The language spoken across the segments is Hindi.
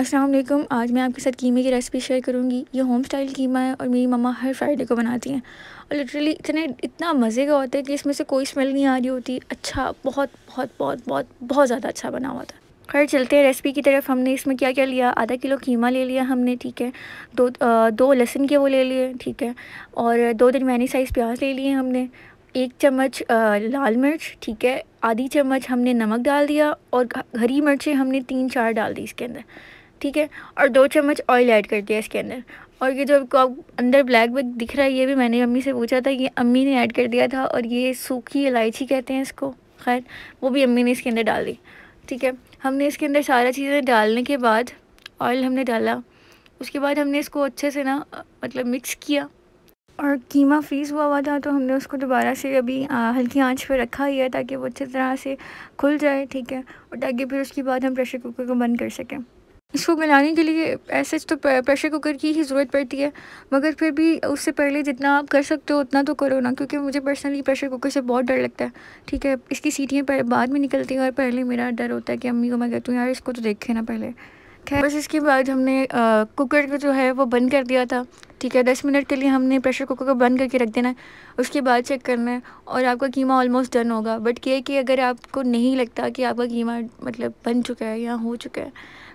अस्सलाम वालेकुम आज मैं आपके साथ कीमे की रेसिपी शेयर करूंगी ये होम स्टाइल कीमा है और मेरी मम्मा हर फ्राइडे को बनाती हैं और लिटरली इतने इतना मज़े का होता है कि इसमें से कोई स्मेल नहीं आ रही होती अच्छा बहुत बहुत बहुत बहुत बहुत ज़्यादा अच्छा बना हुआ था खैर चलते हैं रेसिपी की तरफ हमने इसमें क्या क्या लिया आधा किलो कीमा ले लिया हमने ठीक है दो दो लहसुन के वो ले लिए ठीक है और दो दरमियानी साइज़ प्याज ले लिए हमने एक चम्मच लाल मिर्च ठीक है आधी चम्मच हमने नमक डाल दिया और हरी मिर्चें हमने तीन चार डाल दी इसके अंदर ठीक है और दो चम्मच ऑयल ऐड कर दिया इसके अंदर और ये जो आपको अंदर ब्लैक बैग दिख रहा है ये भी मैंने अम्मी से पूछा था ये अम्मी ने ऐड कर दिया था और ये सूखी इलायची कहते हैं इसको खैर वो भी अम्मी ने इसके अंदर डाल दी ठीक है हमने इसके अंदर सारा चीज़ें डालने के बाद ऑयल हमने डाला उसके बाद हमने इसको अच्छे से ना मतलब मिक्स किया और कीमा फ्रीज़ हुआ हुआ था तो हमने उसको दोबारा से अभी हल्की आंच पर रखा ही है ताकि वो अच्छी तरह से खुल जाए ठीक है और ताकि फिर उसके बाद हम प्रेशर कुकर को बंद कर सकें इसको मिलाने के लिए ऐसे तो प्रेशर कुकर की ही ज़रूरत पड़ती है मगर फिर भी उससे पहले जितना आप कर सकते हो उतना तो करो ना क्योंकि मुझे पर्सनली प्रेशर कुकर से बहुत डर लगता है ठीक है इसकी सीटियाँ बाद में निकलती हैं और पहले मेरा डर होता है कि अम्मी को मैं कहती हूँ यार इसको तो देखे ना पहले खैर बस इसके बाद हमने कुकर को जो है वो बंद कर दिया था ठीक है दस मिनट के लिए हमने प्रेशर कुकर को बंद करके रख देना है उसके बाद चेक करना है और आपका कीमा ऑलमोस्ट डन होगा बट ये कि अगर आपको नहीं लगता कि आपका कीमा मतलब बन चुका है या हो चुका है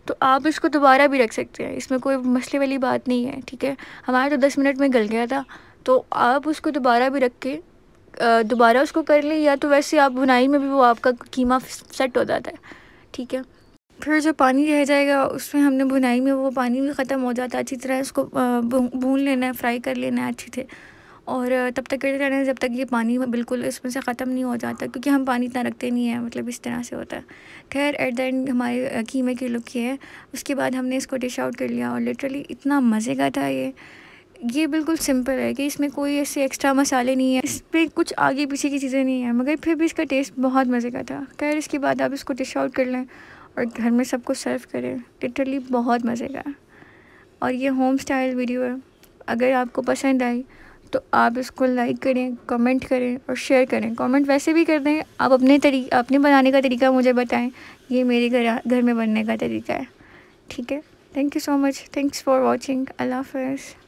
तो आप इसको दोबारा भी रख सकते हैं इसमें कोई मसले वाली बात नहीं है ठीक है हमारा तो दस मिनट में गल गया था तो आप उसको दोबारा भी रख के दोबारा उसको कर लें या तो वैसे आप बुनाई में भी वो आपका कीमा सेट हो जाता है ठीक है फिर जो पानी रह जाएगा उसमें हमने भुनाई में वो पानी भी ख़त्म हो जाता है अच्छी तरह उसको भून लेना है फ्राई कर लेना है अच्छी से और तब तक करते रहना है जब तक ये पानी बिल्कुल इसमें से ख़त्म नहीं हो जाता क्योंकि हम पानी इतना रखते नहीं है मतलब इस तरह से होता है खैर एट द एंड हमारे कीमे की लुक ये है उसके बाद हमने इसको डिश आउट कर लिया और लिटरली इतना मज़े का था ये ये बिल्कुल सिंपल है कि इसमें कोई ऐसे एक्स्ट्रा मसाले नहीं है इस पर कुछ आगे पीछे की चीज़ें नहीं है मगर फिर भी इसका टेस्ट बहुत मज़े का था खैर इसके बाद आप इसको डिश आउट कर लें और घर में सबको सर्व करें लिटरली बहुत मज़े का और ये होम स्टाइल वीडियो है अगर आपको पसंद आई तो आप इसको लाइक करें कमेंट करें और शेयर करें कमेंट वैसे भी कर दें आप अपने तरी अपने बनाने का तरीका मुझे बताएं ये मेरे घर घर में बनने का तरीका है ठीक है thank you so much thanks for watching Allah half